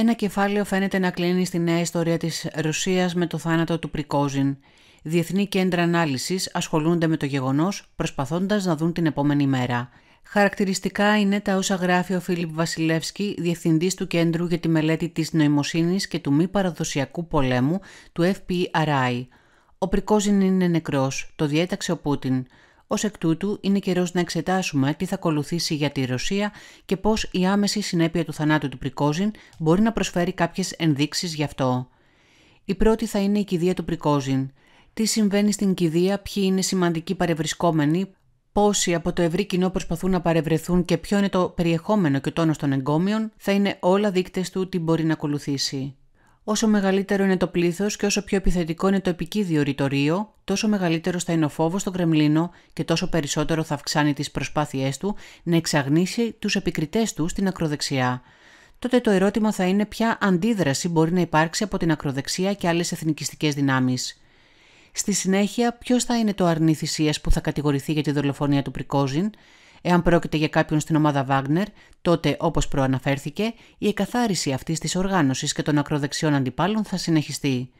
Ένα κεφάλαιο φαίνεται να κλείνει στη νέα ιστορία της Ρωσίας με το θάνατο του Πρικόζιν. Διεθνή κέντρα ανάλυσης ασχολούνται με το γεγονός προσπαθώντας να δουν την επόμενη μέρα. Χαρακτηριστικά είναι τα όσα γράφει ο Φίλιπ Βασιλεύσκη, διευθυντής του Κέντρου για τη Μελέτη της Νοημοσύνης και του Μη Παραδοσιακού Πολέμου του FPRI. Ο Πρικόζιν είναι νεκρός, το διέταξε ο Πούτιν. Ως εκ τούτου είναι καιρός να εξετάσουμε τι θα ακολουθήσει για τη Ρωσία και πώς η άμεση συνέπεια του θανάτου του Πρικόζιν μπορεί να προσφέρει κάποιες ενδείξεις γι' αυτό. Η πρώτη θα είναι η κηδεία του Πρικόζιν. Τι συμβαίνει στην κηδεία, ποιοι είναι σημαντικοί παρευρισκόμενοι, πόσοι από το ευρύ κοινό προσπαθούν να παρευρεθούν και ποιο είναι το περιεχόμενο και ο τόνος των εγκόμιων, θα είναι όλα δείκτες του τι μπορεί να ακολουθήσει. Όσο μεγαλύτερο είναι το πλήθος και όσο πιο επιθετικό είναι το επικίδιο ρητορείο, τόσο μεγαλύτερο θα είναι ο φόβος στο Κρεμλίνο και τόσο περισσότερο θα αυξάνει τις προσπάθειές του να εξαγνίσει τους επικριτές του στην ακροδεξιά. Τότε το ερώτημα θα είναι ποια αντίδραση μπορεί να υπάρξει από την ακροδεξιά και άλλες εθνικιστικές δυνάμεις. Στη συνέχεια, ποιος θα είναι το αρνή που θα κατηγορηθεί για τη δολοφονία του Πρικόζιν, Εάν πρόκειται για κάποιον στην ομάδα Βάγνερ, τότε, όπως προαναφέρθηκε, η εκαθάριση αυτής της οργάνωσης και των ακροδεξιών αντιπάλων θα συνεχιστεί.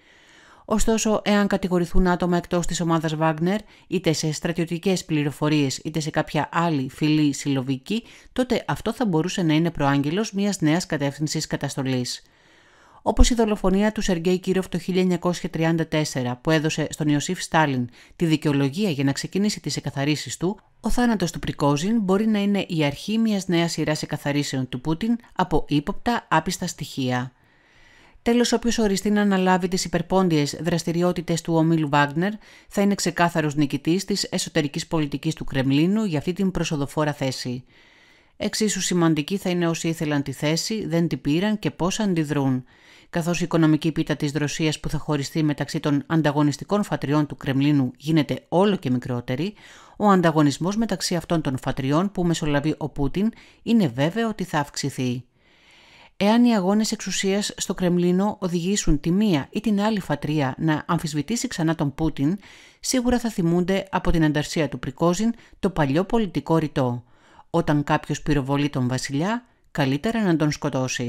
Ωστόσο, εάν κατηγορηθούν άτομα εκτός της ομάδας Βάγνερ, είτε σε στρατιωτικές πληροφορίες είτε σε κάποια άλλη φυλή συλλογική, τότε αυτό θα μπορούσε να είναι προάγγελος μιας νέας κατεύθυνσης καταστολής. Όπως η δολοφονία του Σεργέη Κύροφ το 1934, που έδωσε στον Ιωσήφ Στάλιν τη δικαιολογία για να ξεκινήσει τις εκαθαρίσεις του, ο θάνατος του Πρικόζιν μπορεί να είναι η αρχή μιας νέας σειράς εκαθαρίσεων του Πούτιν από ύποπτα άπιστα στοιχεία. Τέλος, όποιος οριστεί να αναλάβει τις υπερπόντιες δραστηριότητες του ομίλου Βάγνερ θα είναι ξεκάθαρος νικητής της εσωτερικής πολιτικής του Κρεμλίνου για αυτή την προσοδοφόρα θέση. Εξίσου σημαντική θα είναι όσοι ήθελαν τη θέση, δεν την πήραν και πώς αντιδρούν καθώς η οικονομική πίτα της Ρωσίας που θα χωριστεί μεταξύ των ανταγωνιστικών φατριών του Κρεμλίνου γίνεται όλο και μικρότερη, ο ανταγωνισμός μεταξύ αυτών των φατριών που μεσολαβεί ο Πούτιν είναι βέβαιο ότι θα αυξηθεί. Εάν οι αγώνες εξουσίας στο Κρεμλίνο οδηγήσουν τη μία ή την άλλη φατρία να αμφισβητήσει ξανά τον Πούτιν, σίγουρα θα θυμούνται από την ανταρσία του Πρικόζιν το παλιό πολιτικό ρητό. Όταν κάποιος πυροβολεί τον βασιλιά, καλύτερα να τον σκοτώσεις.